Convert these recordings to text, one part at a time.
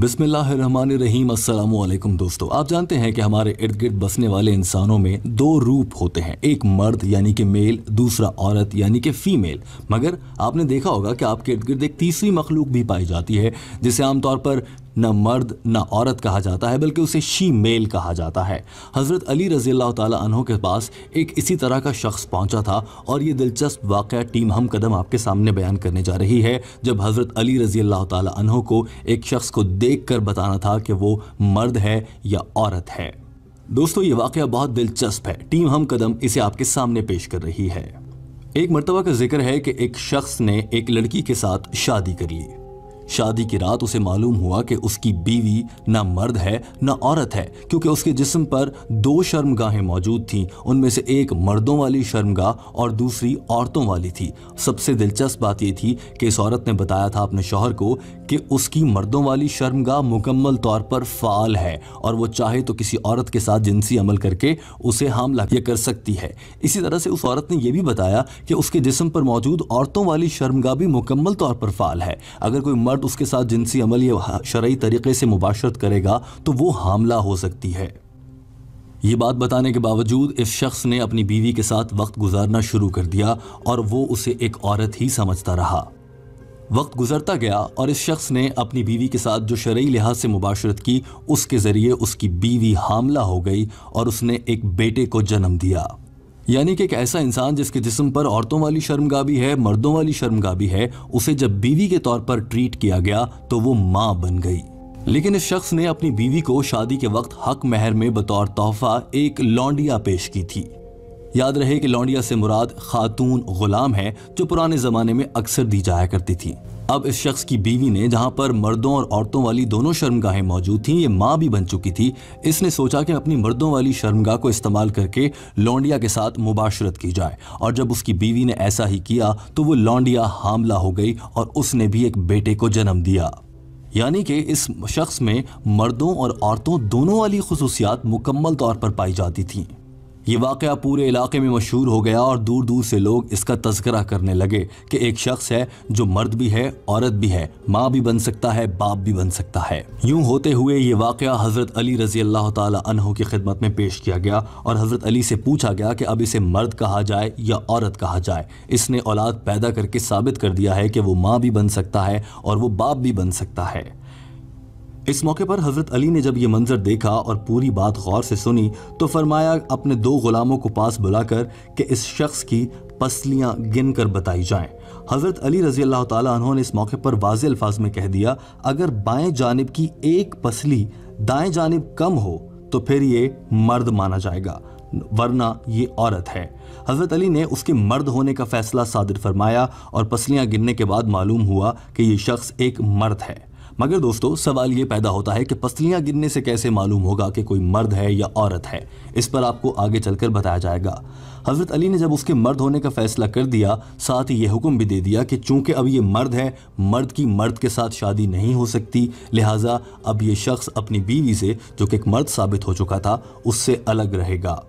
बिस्मिल्लाम असलम दोस्तों आप जानते हैं कि हमारे इर्द गिर्द बसने वाले इंसानों में दो रूप होते हैं एक मर्द यानी कि मेल दूसरा औरत यानी कि फ़ीमेल मगर आपने देखा होगा कि आपके इर्द गिर्द एक तीसरी मखलूक भी पाई जाती है जिसे आमतौर पर न मर्द न औरत कहा जाता है बल्कि उसे शी मेल कहा जाता है हज़रत अली रज़ी तहों के पास एक इसी तरह का शख्स पहुंचा था और ये दिलचस्प वाक़ टीम हम कदम आपके सामने बयान करने जा रही है जब हज़रत अली रज़ी तहों को एक शख्स को देख कर बताना था कि वो मर्द है या औरत है दोस्तों ये वाक़ बहुत दिलचस्प है टीम हम कदम इसे आपके सामने पेश कर रही है एक मरतबा का जिक्र है कि एक शख्स ने एक लड़की के साथ शादी कर ली शादी की रात उसे मालूम हुआ कि उसकी बीवी ना मर्द है ना औरत है क्योंकि उसके जिस्म पर दो शर्मगाहें मौजूद थीं उनमें से एक मर्दों वाली शर्मगाह और दूसरी औरतों वाली थी सबसे दिलचस्प बात यह थी कि इस औरत ने बताया था अपने शोहर को कि उसकी मर्दों वाली शर्मगाह मुकम्मल तौर पर फाल है और वो चाहे तो किसी औरत के साथ जिनसी अमल करके उसे हमला यह कर सकती है इसी तरह से उस औरत ने यह भी बताया कि उसके जिसम पर मौजूद औरतों वाली शर्मगाह भी मुकम्मल तौर पर फाल है अगर कोई फ्लर्ट उसके साथ जिनसी अमल या शरा तरीके से मुबाशरत करेगा तो वो हमला हो सकती है ये बात बताने के बावजूद इस शख्स ने अपनी बीवी के साथ वक्त गुजारना शुरू कर दिया और वो उसे एक औरत ही समझता रहा वक्त गुजरता गया और इस शख्स ने अपनी बीवी के साथ जो शरा लिहाज से मुबाशरत की उसके ज़रिए उसकी बीवी हामला हो गई और उसने एक बेटे को जन्म दिया यानी कि एक ऐसा इंसान जिसके जिस्म पर औरतों वाली शर्मगा भी है मर्दों वाली शर्मगा भी है उसे जब बीवी के तौर पर ट्रीट किया गया तो वो माँ बन गई लेकिन इस शख्स ने अपनी बीवी को शादी के वक्त हक महर में बतौर तोहफा एक लौंडिया पेश की थी याद रहे कि लौंडिया से मुराद खातून गुलाम है जो पुराने ज़माने में अक्सर दी जाया करती थी अब इस शख्स की बीवी ने जहाँ पर मर्दों और औरतों वाली दोनों शर्मगाहें मौजूद थीं ये माँ भी बन चुकी थी इसने सोचा कि अपनी मर्दों वाली शर्मगाह को इस्तेमाल करके लौंडिया के साथ मुबाशरत की जाए और जब उसकी बीवी ने ऐसा ही किया तो वो लौंडिया हामला हो गई और उसने भी एक बेटे को जन्म दिया यानी कि इस शख्स में मर्दों और औरतों दोनों वाली खसूसियात मुकम्मल तौर पर पाई जाती थीं ये वाक़ पूरे इलाके में मशहूर हो गया और दूर दूर से लोग इसका तस्करा करने लगे कि एक शख्स है जो मर्द भी है औरत भी है माँ भी बन सकता है बाप भी बन सकता है यूं होते हुए ये वाक़ हज़रत अली रजी अल्लाह तहों की खिदमत में पेश किया गया और हज़रत अली से पूछा गया कि अब इसे मर्द कहा जाए या औरत कहा जाए इसने औलाद पैदा करके साबित कर दिया है कि वो माँ भी बन सकता है और वो बाप भी बन सकता है इस मौके पर हजरत अली ने जब ये मंजर देखा और पूरी बात गौर से सुनी तो फरमाया अपने दो गुलामों को पास बुलाकर कि इस शख्स की पसलियाँ गिन कर बताई जाएं। हज़रत अली रजी अल्लाह ने इस मौके पर वाज अल्फाज में कह दिया अगर बाएं जानब की एक पसली दाएं जानब कम हो तो फिर ये मर्द माना जाएगा वरना ये औरत है हज़रत अली ने उसके मर्द होने का फैसला सादिर फरमाया और पसलियाँ गिनने के बाद मालूम हुआ कि ये शख्स एक मर्द है मगर दोस्तों सवाल ये पैदा होता है कि पसलियां गिरने से कैसे मालूम होगा कि कोई मर्द है या औरत है इस पर आपको आगे चलकर बताया जाएगा हज़रत अली ने जब उसके मर्द होने का फैसला कर दिया साथ ही यह हुक्म भी दे दिया कि चूंकि अब ये मर्द है मर्द की मर्द के साथ शादी नहीं हो सकती लिहाजा अब ये शख्स अपनी बीवी से जो कि एक मर्द साबित हो चुका था उससे अलग रहेगा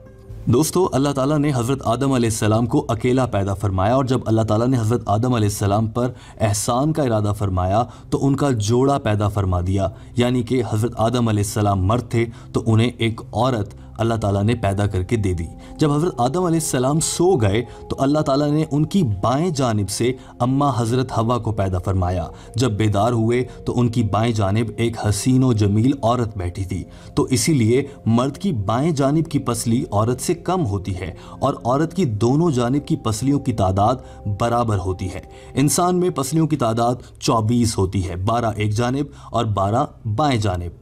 दोस्तों अल्लाह ताला ने हज़रत आदम सलाम को अकेला पैदा फरमाया और जब अल्लाह ताला ने हज़रत आदम सलाम पर एहसान का इरादा फरमाया तो उनका जोड़ा पैदा फरमा दिया यानी कि हज़रत आदम सलाम मर्द थे तो उन्हें एक औरत अल्लाह ताला ने पैदा करके दे दी जब हज़रत आदम सलाम सो गए तो अल्लाह ताला ने उनकी बाएं जानब से अम्मा हज़रत हवा को पैदा फरमाया जब बेदार हुए तो उनकी बाएं जानब एक हसीन जमील औरत बैठी थी तो इसीलिए मर्द की बाएं जानब की पसली औरत से कम होती है और औरत की दोनों जानब की पसलियों की तादाद बराबर होती है इंसान में पसलियों की तादाद चौबीस होती है बारह एक जानब और बारह बाएँ जानब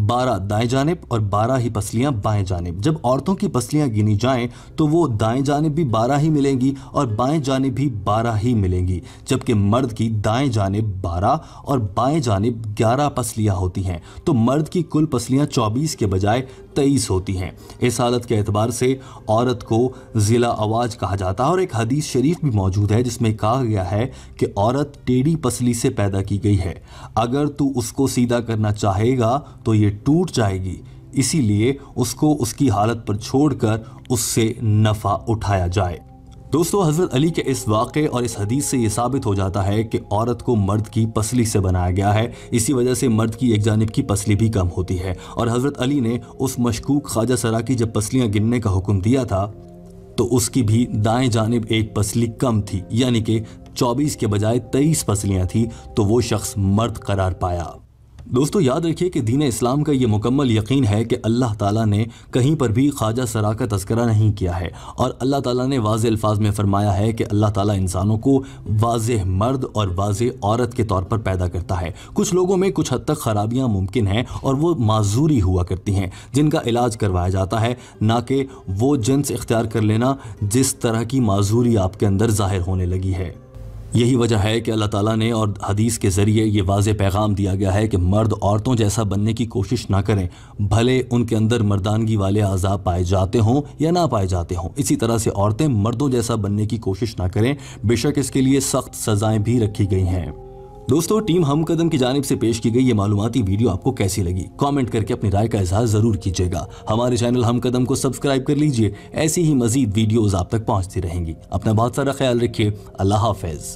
बारह दाएं जानब और बारह ही पसलियाँ बाएं जानब जब औरतों की पसलियाँ गिनी जाएं तो वो दाएं जानब भी बारह ही मिलेंगी और बाएं जानब भी बारह ही मिलेंगी जबकि मर्द की दाएं जानब बारह और बाएं जानब ग्यारह पसलियाँ होती हैं तो मर्द की कुल पसलियाँ चौबीस के बजाय तेईस होती हैं इस हालत के अतबार से औरत को ज़िला आवाज़ कहा जाता है और एक हदीस शरीफ भी मौजूद है जिसमें कहा गया है कि औरत टेढ़ी पसली से पैदा की गई है अगर तू उसको सीधा करना चाहेगा तो ये ये टूट जाएगी इसीलिए उसको उसकी हालत पर छोड़कर उससे नफ़ा उठाया जाए दोस्तों हज़रत अली के इस वाक़े और इस हदीस से ये साबित हो जाता है कि औरत को मर्द की पसली से बनाया गया है इसी वजह से मर्द की एक जानब की पसली भी कम होती है और हज़रत अली ने उस मशकूक ख्वाजा सरा की जब पसलियाँ गिनने का हुक्म दिया था तो उसकी भी दाएं जानब एक पसली कम थी यानी कि 24 के बजाय 23 पसलियाँ थी तो वो शख्स मर्द करार पाया दोस्तों याद रखिए कि दीन इस्लाम का ये मुकम्मल यकीन है कि अल्लाह ताला ने कहीं पर भी ख्वाजा सरा का तस्करा नहीं किया है और अल्लाह ताला ने वाज अल्फाज में फ़रमाया है कि अल्लाह ताला इंसानों को वाज मर्द और वाज औरत के तौर पर पैदा करता है कुछ लोगों में कुछ हद तक खराबियाँ मुमकिन हैं और वो माजूरी हुआ करती हैं जिनका इलाज करवाया जाता है ना कि वो जिन्स इख्तियार कर लेना जिस तरह की माजूरी आपके अंदर ज़ाहिर होने लगी है यही वजह है कि अल्लाह ताला ने और हदीस के ज़रिए ये वाज पैगाम दिया गया है कि मर्द औरतों जैसा बनने की कोशिश ना करें भले उनके अंदर मर्दानगी वाले आज़ाब पाए जाते हों या ना पाए जाते हों इसी तरह से औरतें मर्दों जैसा बनने की कोशिश ना करें बेशक इसके लिए सख्त सज़ाएँ भी रखी गई हैं दोस्तों टीम हम कदम की जानब से पेश की गई ये मालूमती वीडियो आपको कैसी लगी कमेंट करके अपनी राय का इजहार जरूर कीजिएगा हमारे चैनल हम कदम को सब्सक्राइब कर लीजिए ऐसी ही मजीद वीडियोस आप तक पहुंचती रहेंगी अपना बहुत सारा ख्याल रखिए अल्लाह हाफिज